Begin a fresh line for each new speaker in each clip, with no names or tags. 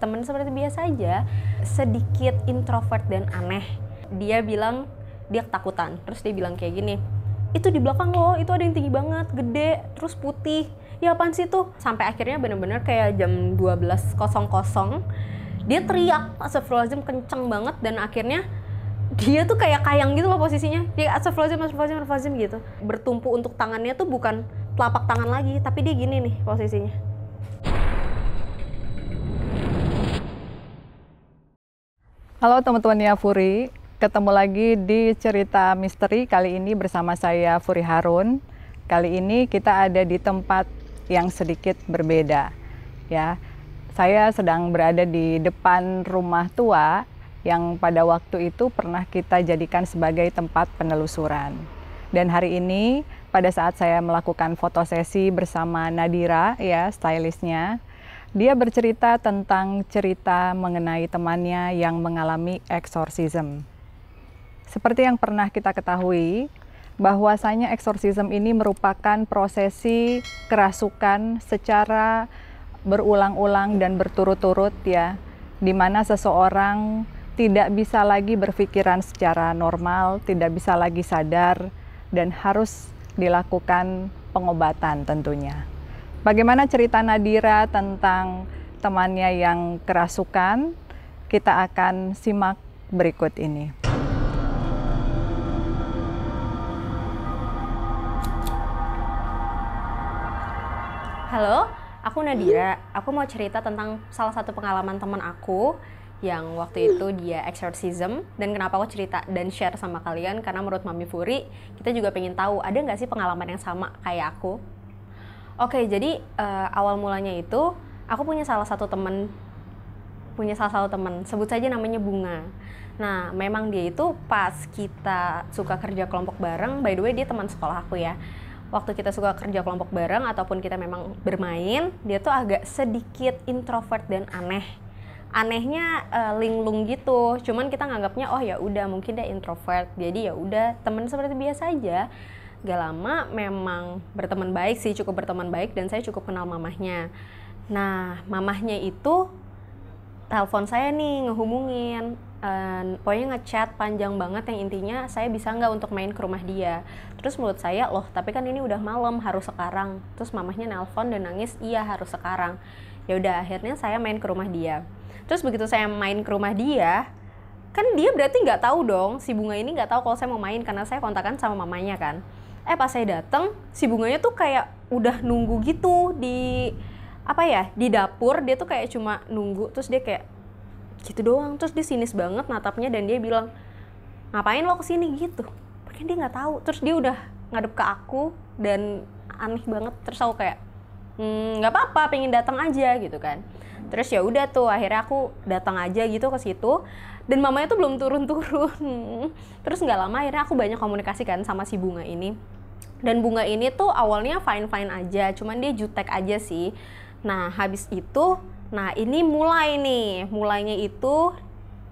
temen seperti biasa aja sedikit introvert dan aneh dia bilang dia ketakutan terus dia bilang kayak gini itu di belakang lo itu ada yang tinggi banget gede terus putih ya apaan sih tuh sampai akhirnya bener-bener kayak jam 12.00 dia teriak astagfirullahaladzim kenceng banget dan akhirnya dia tuh kayak kayang gitu loh posisinya dia astagfirullahaladzim astagfirullahaladzim astagfirullahaladzim gitu bertumpu untuk tangannya tuh bukan telapak tangan lagi tapi dia gini nih posisinya
Halo teman-teman ya Furi, ketemu lagi di cerita misteri kali ini bersama saya Furi Harun. Kali ini kita ada di tempat yang sedikit berbeda. Ya, saya sedang berada di depan rumah tua yang pada waktu itu pernah kita jadikan sebagai tempat penelusuran. Dan hari ini pada saat saya melakukan foto sesi bersama Nadira ya, stylistnya, dia bercerita tentang cerita mengenai temannya yang mengalami eksorsisme. Seperti yang pernah kita ketahui, bahwasanya eksorsisme ini merupakan prosesi kerasukan secara berulang-ulang dan berturut-turut ya, di mana seseorang tidak bisa lagi berpikiran secara normal, tidak bisa lagi sadar dan harus dilakukan pengobatan tentunya. Bagaimana cerita Nadira tentang temannya yang kerasukan? Kita akan simak berikut ini.
Halo, aku Nadira. Aku mau cerita tentang salah satu pengalaman teman aku yang waktu itu dia exorcism dan kenapa aku cerita dan share sama kalian karena menurut Mami Furi kita juga pengen tahu ada nggak sih pengalaman yang sama kayak aku Oke, jadi uh, awal mulanya itu aku punya salah satu temen punya salah satu temen, sebut saja namanya bunga nah memang dia itu pas kita suka kerja kelompok bareng by the way dia teman sekolah aku ya waktu kita suka kerja kelompok bareng ataupun kita memang bermain dia tuh agak sedikit introvert dan aneh anehnya uh, linglung gitu cuman kita nganggapnya oh ya udah mungkin dia introvert jadi ya udah teman seperti biasa aja gak lama memang berteman baik sih cukup berteman baik dan saya cukup kenal mamahnya nah mamahnya itu telepon saya nih ngehubungin Uh, pokoknya ngechat panjang banget yang intinya saya bisa nggak untuk main ke rumah dia terus menurut saya loh tapi kan ini udah malam harus sekarang terus mamahnya nelpon dan nangis iya harus sekarang ya udah akhirnya saya main ke rumah dia terus begitu saya main ke rumah dia kan dia berarti nggak tahu dong si bunga ini nggak tahu kalau saya mau main karena saya kontakkan sama mamanya kan eh pas saya datang si bunganya tuh kayak udah nunggu gitu di apa ya di dapur dia tuh kayak cuma nunggu terus dia kayak gitu doang terus dia sinis banget natapnya dan dia bilang ngapain lo kesini gitu mungkin dia nggak tahu terus dia udah ngadep ke aku dan aneh banget terus aku kayak Hmm, nggak hmm, apa-apa pengen datang aja gitu kan terus ya udah tuh akhirnya aku datang aja gitu ke situ dan mamanya tuh belum turun-turun terus nggak lama akhirnya aku banyak komunikasi kan sama si bunga ini dan bunga ini tuh awalnya fine fine aja cuman dia jutek aja sih nah habis itu nah ini mulai nih mulainya itu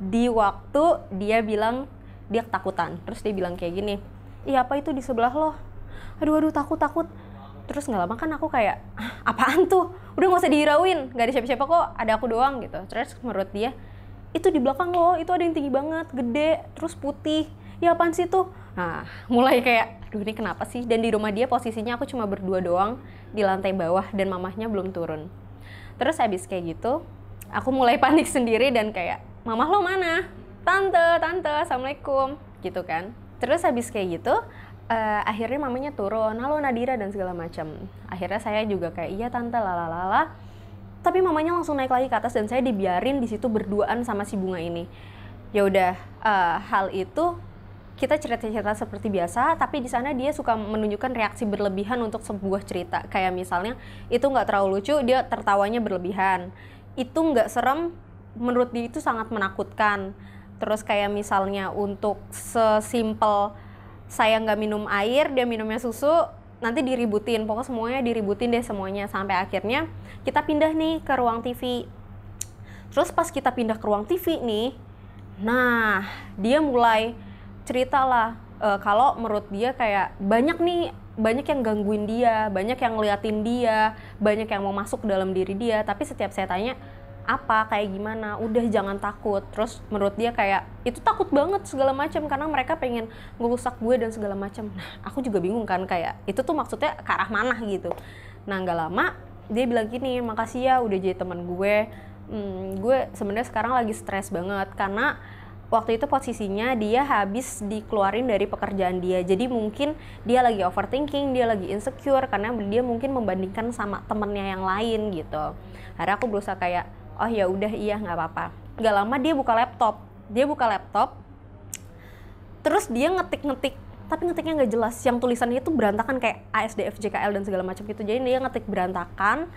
di waktu dia bilang dia ketakutan terus dia bilang kayak gini iya apa itu di sebelah lo aduh aduh takut takut terus nggak lama kan aku kayak ah, apaan tuh udah nggak usah dihirauin nggak ada siapa-siapa kok ada aku doang gitu terus menurut dia itu di belakang lo itu ada yang tinggi banget gede terus putih ya apaan sih tuh nah mulai kayak aduh ini kenapa sih dan di rumah dia posisinya aku cuma berdua doang di lantai bawah dan mamahnya belum turun terus habis kayak gitu aku mulai panik sendiri dan kayak mamah lo mana tante tante assalamualaikum gitu kan terus habis kayak gitu uh, akhirnya mamanya turun halo Nadira dan segala macam akhirnya saya juga kayak iya tante lalalala tapi mamanya langsung naik lagi ke atas dan saya dibiarin di situ berduaan sama si bunga ini ya udah uh, hal itu kita cerita-cerita seperti biasa tapi di sana dia suka menunjukkan reaksi berlebihan untuk sebuah cerita kayak misalnya itu nggak terlalu lucu dia tertawanya berlebihan itu nggak serem menurut dia itu sangat menakutkan terus kayak misalnya untuk sesimpel saya nggak minum air dia minumnya susu nanti diributin pokoknya semuanya diributin deh semuanya sampai akhirnya kita pindah nih ke ruang TV terus pas kita pindah ke ruang TV nih nah dia mulai cerita lah e, kalau menurut dia kayak banyak nih banyak yang gangguin dia banyak yang ngeliatin dia banyak yang mau masuk dalam diri dia tapi setiap saya tanya apa kayak gimana udah jangan takut terus menurut dia kayak itu takut banget segala macam karena mereka pengen ngerusak gue dan segala macam nah aku juga bingung kan kayak itu tuh maksudnya ke arah mana gitu nah nggak lama dia bilang gini makasih ya udah jadi teman gue hmm, gue sebenarnya sekarang lagi stres banget karena waktu itu posisinya dia habis dikeluarin dari pekerjaan dia jadi mungkin dia lagi overthinking dia lagi insecure karena dia mungkin membandingkan sama temennya yang lain gitu akhirnya aku berusaha kayak oh ya udah iya nggak apa-apa nggak lama dia buka laptop dia buka laptop terus dia ngetik-ngetik tapi ngetiknya nggak jelas yang tulisannya itu berantakan kayak ASDF JKL dan segala macam gitu jadi dia ngetik berantakan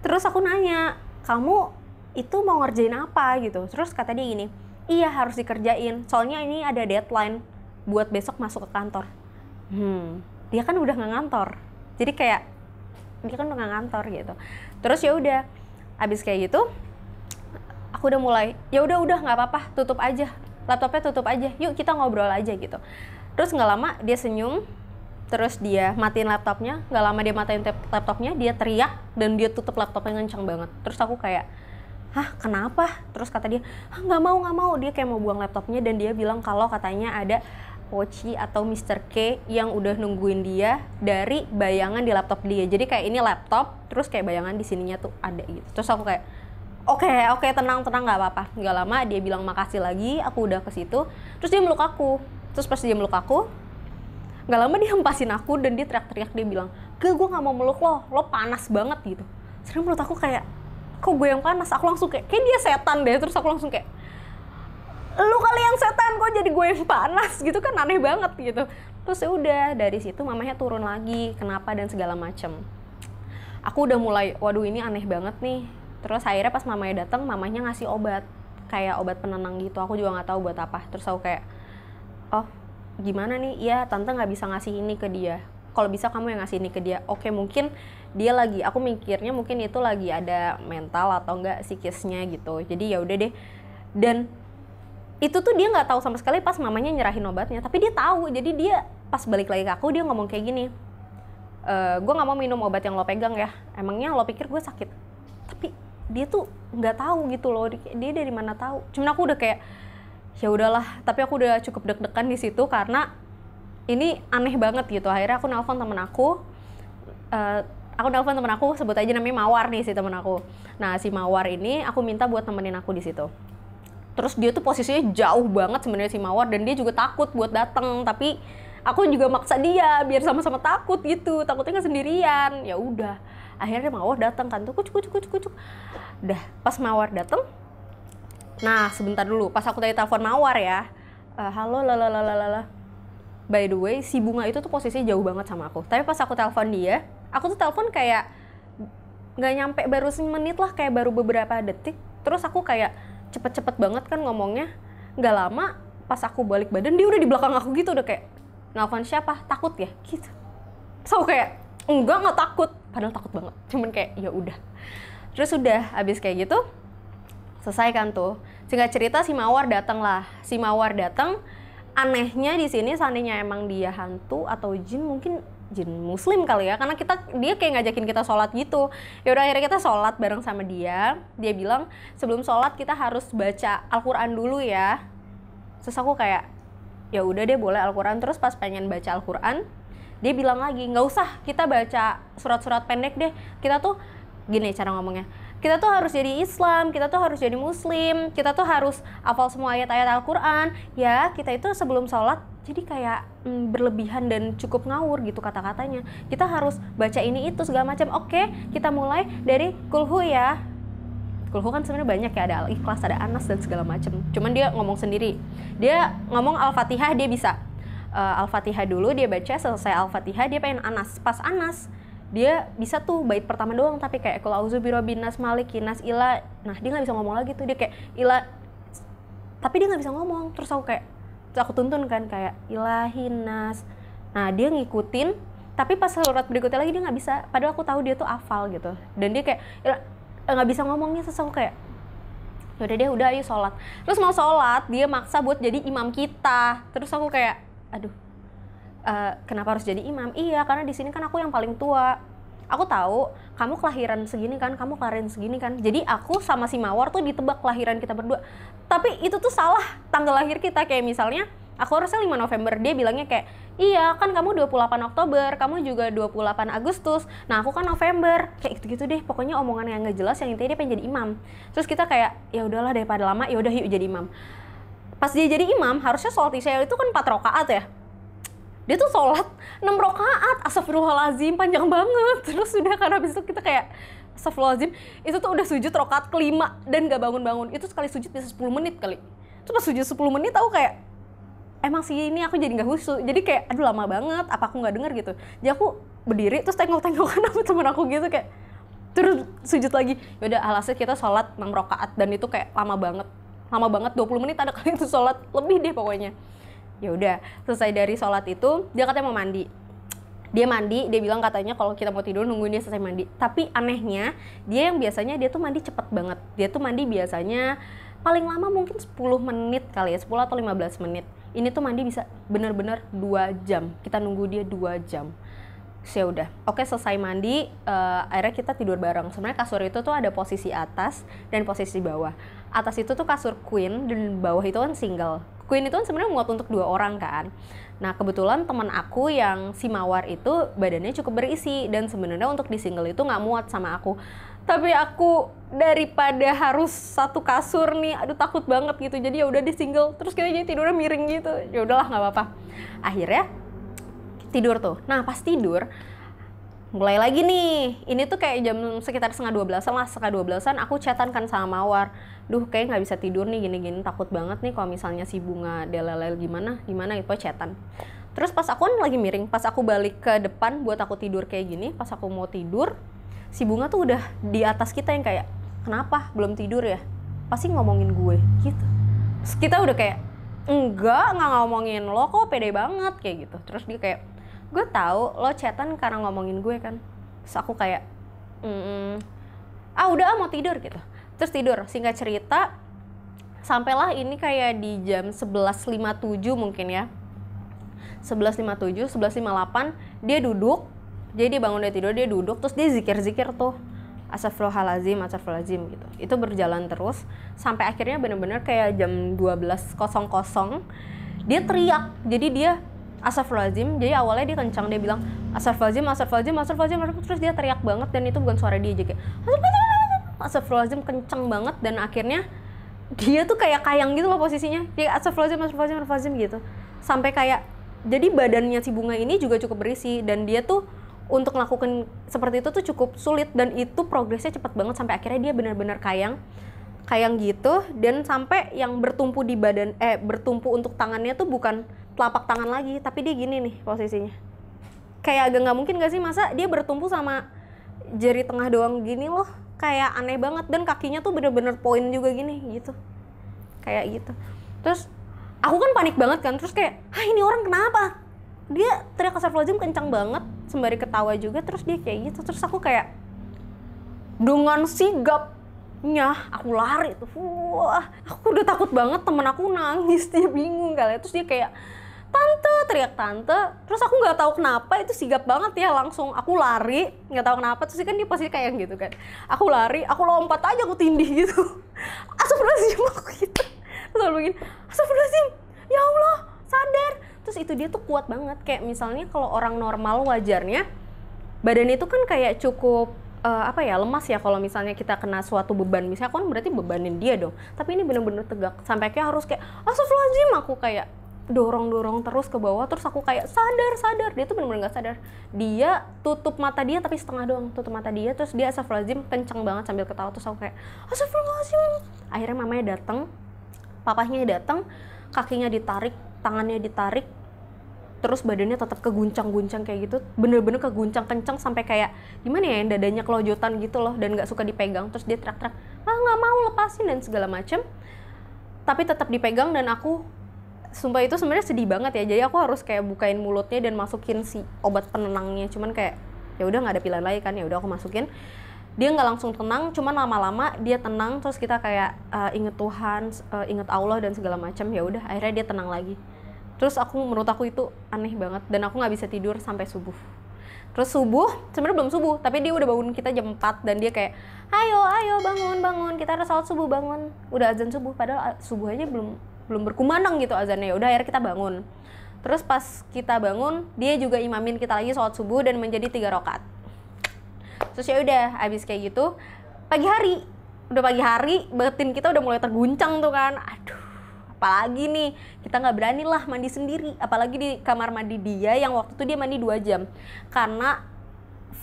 terus aku nanya kamu itu mau ngerjain apa gitu terus kata dia gini iya harus dikerjain soalnya ini ada deadline buat besok masuk ke kantor hmm dia kan udah nggak ngantor jadi kayak dia kan udah nggak ngantor gitu terus ya udah habis kayak gitu aku udah mulai ya udah udah nggak apa-apa tutup aja laptopnya tutup aja yuk kita ngobrol aja gitu terus nggak lama dia senyum terus dia matiin laptopnya nggak lama dia matiin laptopnya dia teriak dan dia tutup laptopnya kencang banget terus aku kayak hah kenapa terus kata dia nggak mau nggak mau dia kayak mau buang laptopnya dan dia bilang kalau katanya ada Pochi atau Mr. K yang udah nungguin dia dari bayangan di laptop dia. Jadi kayak ini laptop, terus kayak bayangan di sininya tuh ada gitu. Terus aku kayak oke okay, oke okay, tenang tenang nggak apa-apa. Nggak lama dia bilang makasih lagi, aku udah ke situ. Terus dia meluk aku. Terus pas dia meluk aku, nggak lama dia hempasin aku dan dia teriak-teriak dia bilang, "Ke, gue nggak mau meluk lo, lo panas banget gitu." Sering menurut aku kayak, kok gue yang panas? Aku langsung kayak, kayak dia setan deh. Terus aku langsung kayak, lu kali yang setan kok jadi gue yang panas gitu kan aneh banget gitu terus ya udah dari situ mamanya turun lagi kenapa dan segala macem aku udah mulai waduh ini aneh banget nih terus akhirnya pas mamanya datang mamanya ngasih obat kayak obat penenang gitu aku juga nggak tahu buat apa terus aku kayak oh gimana nih ya tante nggak bisa ngasih ini ke dia kalau bisa kamu yang ngasih ini ke dia oke mungkin dia lagi aku mikirnya mungkin itu lagi ada mental atau enggak psikisnya gitu jadi ya udah deh dan itu tuh dia nggak tahu sama sekali pas mamanya nyerahin obatnya tapi dia tahu jadi dia pas balik lagi ke aku dia ngomong kayak gini e, gue nggak mau minum obat yang lo pegang ya emangnya lo pikir gue sakit tapi dia tuh nggak tahu gitu loh dia dari mana tahu cuman aku udah kayak ya udahlah tapi aku udah cukup deg-degan di situ karena ini aneh banget gitu akhirnya aku nelfon temen aku uh, aku nelfon temen aku sebut aja namanya mawar nih si temen aku nah si mawar ini aku minta buat temenin aku di situ terus dia tuh posisinya jauh banget sebenarnya si mawar dan dia juga takut buat datang tapi aku juga maksa dia biar sama-sama takut gitu takutnya kan sendirian ya udah akhirnya mawar datang kan tuh kucuk kucuk kucuk kucuk dah pas mawar datang nah sebentar dulu pas aku tadi telepon mawar ya eh, halo lalalalalala by the way si bunga itu tuh posisinya jauh banget sama aku tapi pas aku telepon dia aku tuh telepon kayak nggak nyampe baru semenit lah kayak baru beberapa detik terus aku kayak cepet-cepet banget kan ngomongnya nggak lama pas aku balik badan dia udah di belakang aku gitu udah kayak nelfon siapa takut ya gitu so kayak enggak nggak takut padahal takut banget cuman kayak ya udah terus udah abis kayak gitu selesai kan tuh singkat cerita si mawar datang lah si mawar datang anehnya di sini seandainya emang dia hantu atau jin mungkin jin muslim kali ya karena kita dia kayak ngajakin kita sholat gitu ya udah akhirnya kita sholat bareng sama dia dia bilang sebelum sholat kita harus baca Al-Quran dulu ya terus aku kayak ya udah deh boleh Al-Quran terus pas pengen baca Al-Quran dia bilang lagi nggak usah kita baca surat-surat pendek deh kita tuh gini cara ngomongnya kita tuh harus jadi Islam, kita tuh harus jadi Muslim, kita tuh harus hafal semua ayat-ayat Al-Quran. Ya, kita itu sebelum sholat, jadi kayak mm, berlebihan dan cukup ngawur gitu kata-katanya. Kita harus baca ini itu segala macam. Oke, kita mulai dari kulhu ya. Kulhu kan sebenarnya banyak ya ada Al-Ikhlas, ada Anas dan segala macam. Cuman dia ngomong sendiri. Dia ngomong Al-Fatihah dia bisa uh, Al-Fatihah dulu dia baca selesai Al-Fatihah dia pengen Anas. Pas Anas dia bisa tuh bait pertama doang tapi kayak kalau auzu birobinas malikinas ila nah dia nggak bisa ngomong lagi tuh dia kayak ila tapi dia nggak bisa ngomong terus aku kayak terus aku tuntun kan kayak ilahi nas nah dia ngikutin tapi pas surat berikutnya lagi dia nggak bisa padahal aku tahu dia tuh afal gitu dan dia kayak eh, nggak bisa ngomongnya sesuatu kayak ya udah dia udah ayo sholat terus mau sholat dia maksa buat jadi imam kita terus aku kayak aduh uh, kenapa harus jadi imam iya karena di sini kan aku yang paling tua aku tahu kamu kelahiran segini kan, kamu kelahiran segini kan. Jadi aku sama si Mawar tuh ditebak kelahiran kita berdua. Tapi itu tuh salah tanggal lahir kita kayak misalnya aku harusnya 5 November dia bilangnya kayak iya kan kamu 28 Oktober kamu juga 28 Agustus nah aku kan November kayak gitu-gitu deh pokoknya omongan yang gak jelas yang intinya dia pengen jadi imam terus kita kayak ya udahlah daripada lama ya udah yuk jadi imam pas dia jadi imam harusnya sholat isya itu kan 4 rakaat ya dia tuh sholat 6 rakaat astagfirullahalazim panjang banget terus sudah karena habis itu kita kayak astagfirullahalazim itu tuh udah sujud rakaat kelima dan gak bangun-bangun itu sekali sujud bisa 10 menit kali terus pas sujud 10 menit aku kayak emang sih ini aku jadi gak khusus jadi kayak aduh lama banget apa aku gak denger gitu jadi aku berdiri terus tengok-tengokan sama temen aku gitu kayak terus sujud lagi yaudah alhasil kita sholat 6 rokaat dan itu kayak lama banget lama banget 20 menit ada kali itu sholat lebih deh pokoknya ya udah selesai dari sholat itu dia katanya mau mandi dia mandi dia bilang katanya kalau kita mau tidur nungguin dia selesai mandi tapi anehnya dia yang biasanya dia tuh mandi cepet banget dia tuh mandi biasanya paling lama mungkin 10 menit kali ya 10 atau 15 menit ini tuh mandi bisa bener-bener 2 jam kita nunggu dia dua jam ya udah oke selesai mandi uh, akhirnya kita tidur bareng sebenarnya kasur itu tuh ada posisi atas dan posisi bawah atas itu tuh kasur queen dan bawah itu kan single Queen itu kan sebenarnya muat untuk dua orang kan. Nah kebetulan teman aku yang si Mawar itu badannya cukup berisi dan sebenarnya untuk di single itu nggak muat sama aku. Tapi aku daripada harus satu kasur nih, aduh takut banget gitu. Jadi ya udah di single, terus kita jadi tidurnya miring gitu. Ya udahlah nggak apa-apa. Akhirnya tidur tuh. Nah pas tidur mulai lagi nih. Ini tuh kayak jam sekitar setengah dua belasan lah, setengah dua belasan. aku chatan kan sama Mawar duh kayak nggak bisa tidur nih gini-gini takut banget nih kalau misalnya si bunga delelel gimana gimana itu cetan terus pas aku kan lagi miring pas aku balik ke depan buat aku tidur kayak gini pas aku mau tidur si bunga tuh udah di atas kita yang kayak kenapa belum tidur ya pasti ngomongin gue gitu terus kita udah kayak enggak nggak ngomongin lo kok pede banget kayak gitu terus dia kayak gue tahu lo chatan karena ngomongin gue kan terus aku kayak mm -mm, ah udah ah, mau tidur gitu terus tidur singkat cerita sampailah ini kayak di jam 11.57 mungkin ya 11.57 11.58 dia duduk jadi dia bangun dari tidur dia duduk terus dia zikir-zikir tuh asafrohalazim asafrohalazim gitu itu berjalan terus sampai akhirnya bener-bener kayak jam 12.00 dia teriak jadi dia asafrohalazim jadi awalnya dia kencang dia bilang asafrohalazim asafrohalazim asafrohalazim terus dia teriak banget dan itu bukan suara dia jadi kayak astagfirullahaladzim kenceng banget dan akhirnya dia tuh kayak kayang gitu loh posisinya dia ya, astagfirullahaladzim astagfirullahaladzim astagfirullahaladzim gitu sampai kayak jadi badannya si bunga ini juga cukup berisi dan dia tuh untuk melakukan seperti itu tuh cukup sulit dan itu progresnya cepat banget sampai akhirnya dia benar-benar kayang kayang gitu dan sampai yang bertumpu di badan eh bertumpu untuk tangannya tuh bukan telapak tangan lagi tapi dia gini nih posisinya kayak agak nggak mungkin gak sih masa dia bertumpu sama jari tengah doang gini loh kayak aneh banget dan kakinya tuh bener-bener poin juga gini gitu kayak gitu terus aku kan panik banget kan terus kayak ah ini orang kenapa dia teriak astagfirullahaladzim kencang banget sembari ketawa juga terus dia kayak gitu terus aku kayak dengan sigapnya aku lari tuh wah aku udah takut banget temen aku nangis dia bingung kali terus dia kayak tante teriak tante terus aku nggak tahu kenapa itu sigap banget ya langsung aku lari nggak tahu kenapa terus kan dia pasti kayak gitu kan aku lari aku lompat aja aku tindih gitu astagfirullahaladzim aku gitu terus aku begini ya Allah sadar terus itu dia tuh kuat banget kayak misalnya kalau orang normal wajarnya badan itu kan kayak cukup uh, apa ya lemas ya kalau misalnya kita kena suatu beban misalnya aku kan berarti bebanin dia dong tapi ini bener-bener tegak sampai kayak harus kayak astagfirullahaladzim aku kayak dorong-dorong terus ke bawah terus aku kayak sadar sadar dia tuh bener-bener nggak sadar dia tutup mata dia tapi setengah doang tutup mata dia terus dia astagfirullahaladzim kenceng banget sambil ketawa terus aku kayak astagfirullahaladzim akhirnya mamanya datang papahnya datang kakinya ditarik tangannya ditarik terus badannya tetap keguncang-guncang kayak gitu bener-bener keguncang kencang sampai kayak gimana ya dadanya kelojotan gitu loh dan nggak suka dipegang terus dia teriak-teriak ah nggak mau lepasin dan segala macem tapi tetap dipegang dan aku sumpah itu sebenarnya sedih banget ya. Jadi aku harus kayak bukain mulutnya dan masukin si obat penenangnya. Cuman kayak ya udah nggak ada pilihan lain kan. Ya udah aku masukin. Dia nggak langsung tenang, cuman lama-lama dia tenang terus kita kayak uh, eh, inget Tuhan, uh, eh, inget Allah dan segala macam. Ya udah akhirnya dia tenang lagi. Terus aku menurut aku itu aneh banget dan aku nggak bisa tidur sampai subuh. Terus subuh, sebenarnya belum subuh, tapi dia udah bangun kita jam 4 dan dia kayak, "Ayo, ayo bangun, bangun, kita harus salat subuh, bangun." Udah azan subuh padahal eh, subuh aja belum belum berkumandang gitu azannya ya udah akhirnya kita bangun terus pas kita bangun dia juga imamin kita lagi sholat subuh dan menjadi tiga rokat terus ya udah abis kayak gitu pagi hari udah pagi hari batin kita udah mulai terguncang tuh kan aduh apalagi nih kita nggak berani lah mandi sendiri apalagi di kamar mandi dia yang waktu itu dia mandi dua jam karena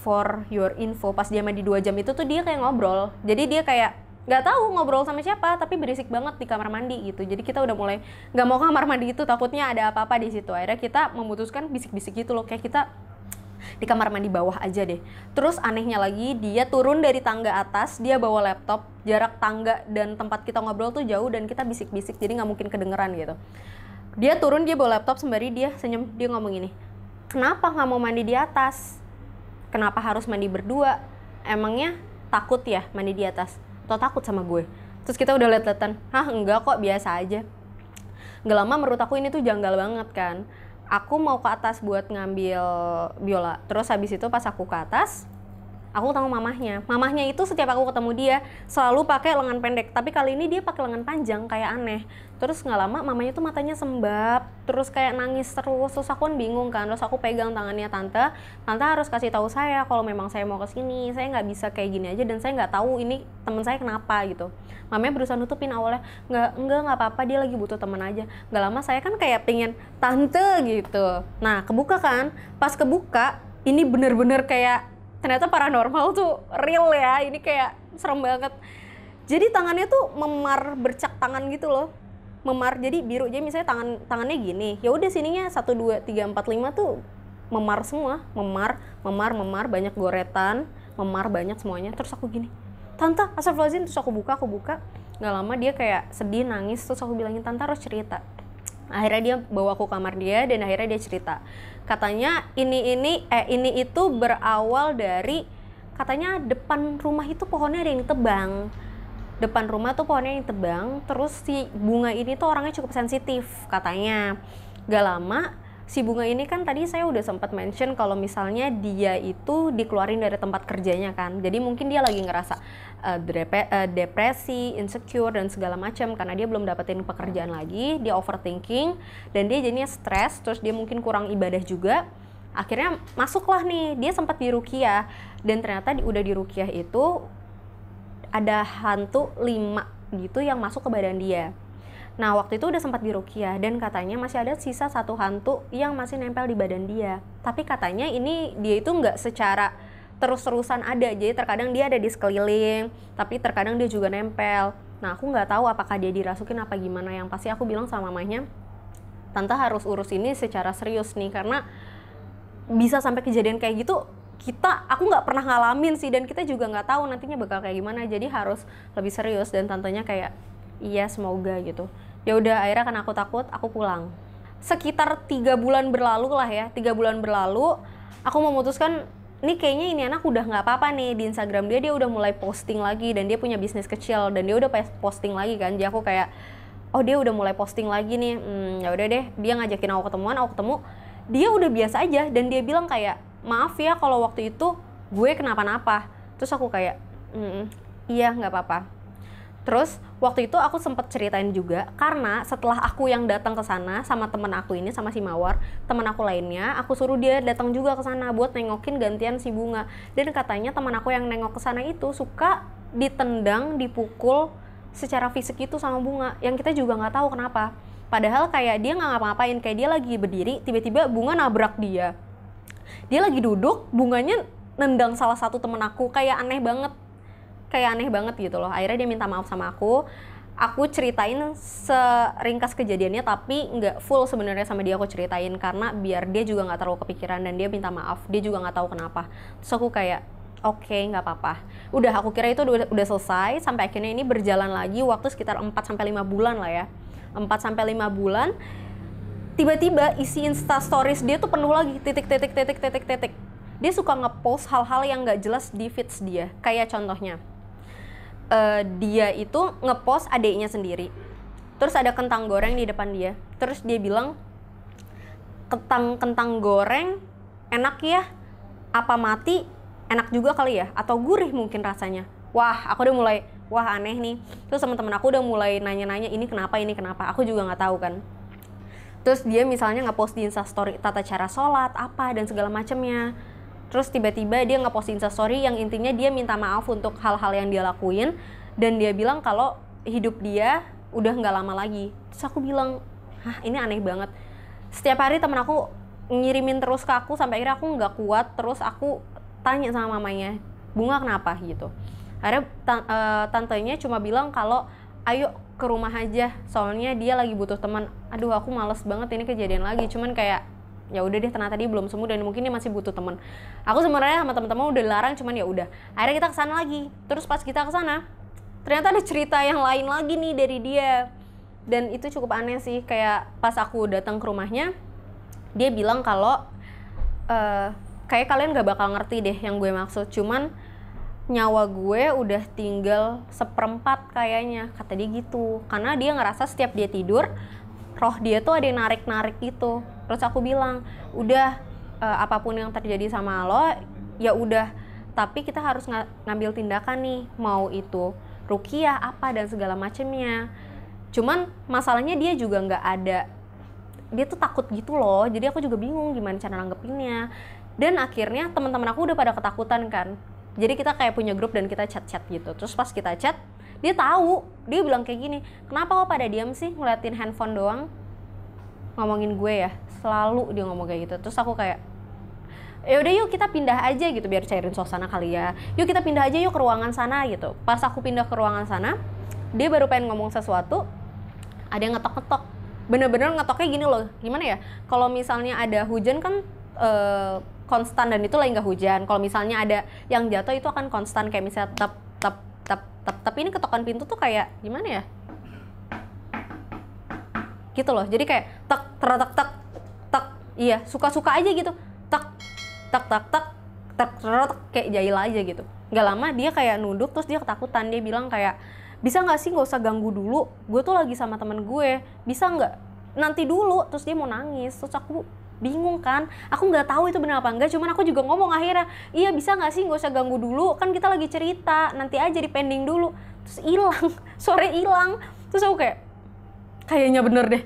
for your info pas dia mandi dua jam itu tuh dia kayak ngobrol jadi dia kayak nggak tahu ngobrol sama siapa tapi berisik banget di kamar mandi gitu jadi kita udah mulai nggak mau kamar mandi itu takutnya ada apa-apa di situ akhirnya kita memutuskan bisik-bisik gitu loh kayak kita di kamar mandi bawah aja deh. Terus anehnya lagi dia turun dari tangga atas, dia bawa laptop. Jarak tangga dan tempat kita ngobrol tuh jauh dan kita bisik-bisik jadi nggak mungkin kedengeran gitu. Dia turun dia bawa laptop sembari dia senyum dia ngomong ini Kenapa nggak mau mandi di atas? Kenapa harus mandi berdua? Emangnya takut ya mandi di atas? atau takut sama gue terus kita udah liat-liatan hah enggak kok biasa aja nggak lama menurut aku ini tuh janggal banget kan aku mau ke atas buat ngambil biola terus habis itu pas aku ke atas aku ketemu mamahnya mamahnya itu setiap aku ketemu dia selalu pakai lengan pendek tapi kali ini dia pakai lengan panjang kayak aneh terus nggak lama mamanya tuh matanya sembab terus kayak nangis terus terus aku kan bingung kan terus aku pegang tangannya tante tante harus kasih tahu saya kalau memang saya mau ke sini saya nggak bisa kayak gini aja dan saya nggak tahu ini teman saya kenapa gitu mamanya berusaha nutupin awalnya nggak nggak nggak apa-apa dia lagi butuh teman aja nggak lama saya kan kayak pingin tante gitu nah kebuka kan pas kebuka ini bener-bener kayak ternyata paranormal tuh real ya ini kayak serem banget jadi tangannya tuh memar bercak tangan gitu loh memar jadi biru jadi misalnya tangan tangannya gini ya udah sininya satu dua tiga empat lima tuh memar semua memar memar memar banyak goretan memar banyak semuanya terus aku gini tante asal terus aku buka aku buka nggak lama dia kayak sedih nangis terus aku bilangin tante harus cerita akhirnya dia bawa aku kamar dia dan akhirnya dia cerita katanya ini ini eh ini itu berawal dari katanya depan rumah itu pohonnya ada yang tebang depan rumah tuh pohonnya yang tebang terus si bunga ini tuh orangnya cukup sensitif katanya gak lama si bunga ini kan tadi saya udah sempat mention kalau misalnya dia itu dikeluarin dari tempat kerjanya kan jadi mungkin dia lagi ngerasa uh, depresi insecure dan segala macam karena dia belum dapetin pekerjaan lagi dia overthinking dan dia jadinya stres terus dia mungkin kurang ibadah juga akhirnya masuklah nih dia sempat di rukiah dan ternyata di, udah di rukiah itu ada hantu lima gitu yang masuk ke badan dia Nah waktu itu udah sempat dirukiah dan katanya masih ada sisa satu hantu yang masih nempel di badan dia. Tapi katanya ini dia itu nggak secara terus-terusan ada, jadi terkadang dia ada di sekeliling, tapi terkadang dia juga nempel. Nah aku nggak tahu apakah dia dirasukin apa gimana. Yang pasti aku bilang sama mamanya, tante harus urus ini secara serius nih karena bisa sampai kejadian kayak gitu kita aku nggak pernah ngalamin sih dan kita juga nggak tahu nantinya bakal kayak gimana jadi harus lebih serius dan tantenya kayak iya semoga gitu ya udah akhirnya karena aku takut aku pulang sekitar tiga bulan berlalu lah ya tiga bulan berlalu aku memutuskan ini kayaknya ini anak udah nggak apa-apa nih di Instagram dia dia udah mulai posting lagi dan dia punya bisnis kecil dan dia udah posting lagi kan jadi aku kayak oh dia udah mulai posting lagi nih hmm, ya udah deh dia ngajakin aku ketemuan aku ketemu dia udah biasa aja dan dia bilang kayak maaf ya kalau waktu itu gue kenapa-napa terus aku kayak mm, iya nggak apa-apa Terus waktu itu aku sempet ceritain juga karena setelah aku yang datang ke sana sama temen aku ini sama si Mawar, teman aku lainnya, aku suruh dia datang juga ke sana buat nengokin gantian si Bunga. Dan katanya teman aku yang nengok ke sana itu suka ditendang, dipukul secara fisik itu sama Bunga yang kita juga nggak tahu kenapa. Padahal kayak dia nggak ngapa-ngapain, kayak dia lagi berdiri, tiba-tiba Bunga nabrak dia. Dia lagi duduk, bunganya nendang salah satu temen aku, kayak aneh banget kayak aneh banget gitu loh akhirnya dia minta maaf sama aku aku ceritain seringkas kejadiannya tapi nggak full sebenarnya sama dia aku ceritain karena biar dia juga nggak terlalu kepikiran dan dia minta maaf dia juga nggak tahu kenapa terus aku kayak oke okay, nggak apa-apa udah aku kira itu udah, udah selesai sampai akhirnya ini berjalan lagi waktu sekitar 4 sampai lima bulan lah ya 4 sampai lima bulan tiba-tiba isi insta stories dia tuh penuh lagi titik titik titik titik titik dia suka ngepost hal-hal yang nggak jelas di feeds dia kayak contohnya uh, dia itu ngepost adiknya sendiri terus ada kentang goreng di depan dia terus dia bilang kentang kentang goreng enak ya apa mati enak juga kali ya atau gurih mungkin rasanya wah aku udah mulai wah aneh nih terus teman-teman aku udah mulai nanya-nanya ini kenapa ini kenapa aku juga nggak tahu kan terus dia misalnya nggak post di instastory tata cara sholat apa dan segala macamnya terus tiba-tiba dia ngepost instastory yang intinya dia minta maaf untuk hal-hal yang dia lakuin dan dia bilang kalau hidup dia udah nggak lama lagi terus aku bilang hah ini aneh banget setiap hari temen aku ngirimin terus ke aku sampai akhirnya aku nggak kuat terus aku tanya sama mamanya bunga kenapa gitu akhirnya uh, tantenya cuma bilang kalau ayo ke rumah aja soalnya dia lagi butuh teman aduh aku males banget ini kejadian lagi cuman kayak ya udah deh ternyata dia belum sembuh dan mungkin dia masih butuh temen aku sebenarnya sama teman-teman udah larang cuman ya udah akhirnya kita kesana lagi terus pas kita kesana ternyata ada cerita yang lain lagi nih dari dia dan itu cukup aneh sih kayak pas aku datang ke rumahnya dia bilang kalau uh, kayak kalian gak bakal ngerti deh yang gue maksud cuman nyawa gue udah tinggal seperempat kayaknya kata dia gitu karena dia ngerasa setiap dia tidur roh dia tuh ada yang narik-narik gitu terus aku bilang udah uh, apapun yang terjadi sama lo ya udah tapi kita harus ng ngambil tindakan nih mau itu rukiah apa dan segala macemnya cuman masalahnya dia juga nggak ada dia tuh takut gitu loh jadi aku juga bingung gimana cara nanggepinnya dan akhirnya teman-teman aku udah pada ketakutan kan jadi kita kayak punya grup dan kita chat-chat gitu terus pas kita chat dia tahu dia bilang kayak gini kenapa kok pada diam sih ngeliatin handphone doang ngomongin gue ya selalu dia ngomong kayak gitu terus aku kayak ya udah yuk kita pindah aja gitu biar cairin suasana kali ya yuk kita pindah aja yuk ke ruangan sana gitu pas aku pindah ke ruangan sana dia baru pengen ngomong sesuatu ada yang ngetok-ngetok bener-bener ngetoknya gini loh gimana ya kalau misalnya ada hujan kan eh, konstan dan itu lagi nggak hujan kalau misalnya ada yang jatuh itu akan konstan kayak misalnya tap tap tap tap tapi ini ketokan pintu tuh kayak gimana ya gitu loh jadi kayak tak teratak tak tak iya suka-suka aja gitu tak tak tak tak tak teratak kayak jahil aja gitu nggak lama dia kayak nunduk terus dia ketakutan dia bilang kayak bisa nggak sih nggak usah ganggu dulu gue tuh lagi sama temen gue bisa nggak nanti dulu terus dia mau nangis terus aku bingung kan aku nggak tahu itu benar apa enggak cuman aku juga ngomong akhirnya iya bisa nggak sih nggak usah ganggu dulu kan kita lagi cerita nanti aja di pending dulu terus hilang sore hilang terus aku kayak kayaknya bener deh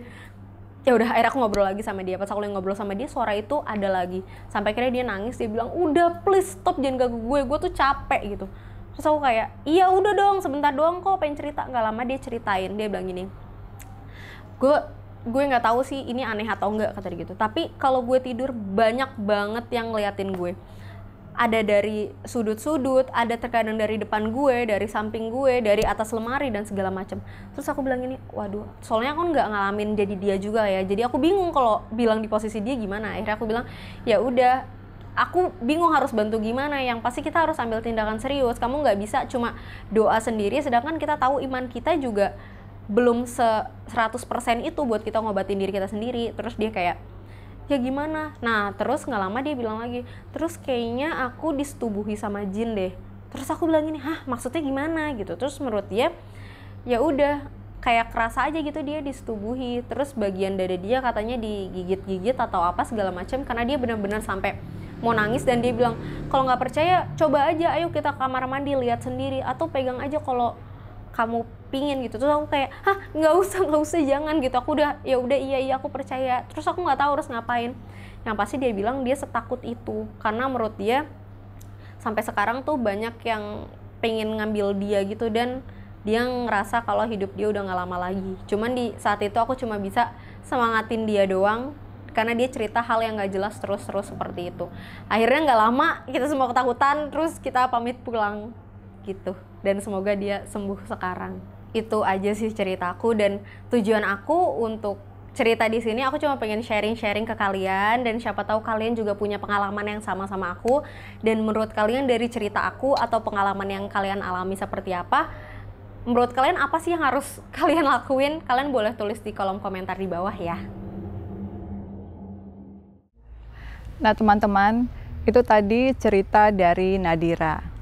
ya udah akhirnya aku ngobrol lagi sama dia pas aku lagi ngobrol sama dia suara itu ada lagi sampai akhirnya dia nangis dia bilang udah please stop jangan ganggu gue gue tuh capek gitu terus aku kayak iya udah dong sebentar doang kok pengen cerita nggak lama dia ceritain dia bilang gini gue gue nggak tahu sih ini aneh atau enggak kata dia gitu tapi kalau gue tidur banyak banget yang ngeliatin gue ada dari sudut-sudut, ada terkadang dari depan gue, dari samping gue, dari atas lemari dan segala macam. Terus aku bilang ini, waduh, soalnya aku nggak ngalamin jadi dia juga ya. Jadi aku bingung kalau bilang di posisi dia gimana. Akhirnya aku bilang, ya udah, aku bingung harus bantu gimana. Yang pasti kita harus ambil tindakan serius. Kamu nggak bisa cuma doa sendiri, sedangkan kita tahu iman kita juga belum se 100% itu buat kita ngobatin diri kita sendiri. Terus dia kayak ya gimana nah terus nggak lama dia bilang lagi terus kayaknya aku disetubuhi sama jin deh terus aku bilang gini hah maksudnya gimana gitu terus menurut dia ya udah kayak kerasa aja gitu dia disetubuhi terus bagian dada dia katanya digigit-gigit atau apa segala macam karena dia benar-benar sampai mau nangis dan dia bilang kalau nggak percaya coba aja ayo kita kamar mandi lihat sendiri atau pegang aja kalau kamu pingin gitu terus aku kayak hah nggak usah nggak usah jangan gitu aku udah ya udah iya iya aku percaya terus aku nggak tahu harus ngapain yang pasti dia bilang dia setakut itu karena menurut dia sampai sekarang tuh banyak yang pengen ngambil dia gitu dan dia ngerasa kalau hidup dia udah nggak lama lagi cuman di saat itu aku cuma bisa semangatin dia doang karena dia cerita hal yang nggak jelas terus-terus seperti itu akhirnya nggak lama kita semua ketakutan terus kita pamit pulang gitu dan semoga dia sembuh sekarang itu aja sih ceritaku dan tujuan aku untuk cerita di sini aku cuma pengen sharing-sharing ke kalian dan siapa tahu kalian juga punya pengalaman yang sama sama aku dan menurut kalian dari cerita aku atau pengalaman yang kalian alami seperti apa menurut kalian apa sih yang harus kalian lakuin kalian boleh tulis di kolom komentar di bawah ya
Nah teman-teman itu tadi cerita dari Nadira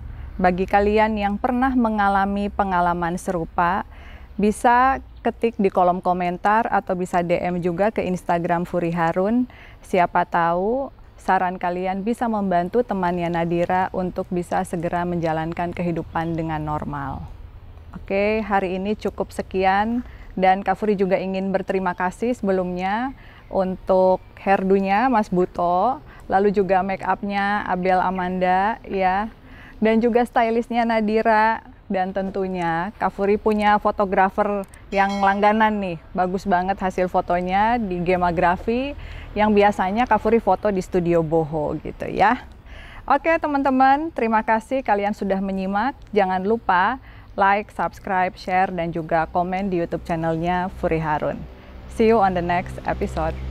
bagi kalian yang pernah mengalami pengalaman serupa, bisa ketik di kolom komentar atau bisa DM juga ke Instagram Furi Harun. Siapa tahu saran kalian bisa membantu temannya Nadira untuk bisa segera menjalankan kehidupan dengan normal. Oke, hari ini cukup sekian dan Kak Furi juga ingin berterima kasih sebelumnya untuk herdunya Mas Buto, lalu juga make upnya Abel Amanda ya dan juga stylistnya Nadira dan tentunya Kafuri punya fotografer yang langganan nih. Bagus banget hasil fotonya di Gemagrafi yang biasanya Kafuri foto di studio Boho gitu ya. Oke teman-teman, terima kasih kalian sudah menyimak. Jangan lupa like, subscribe, share, dan juga komen di YouTube channelnya Furi Harun. See you on the next episode.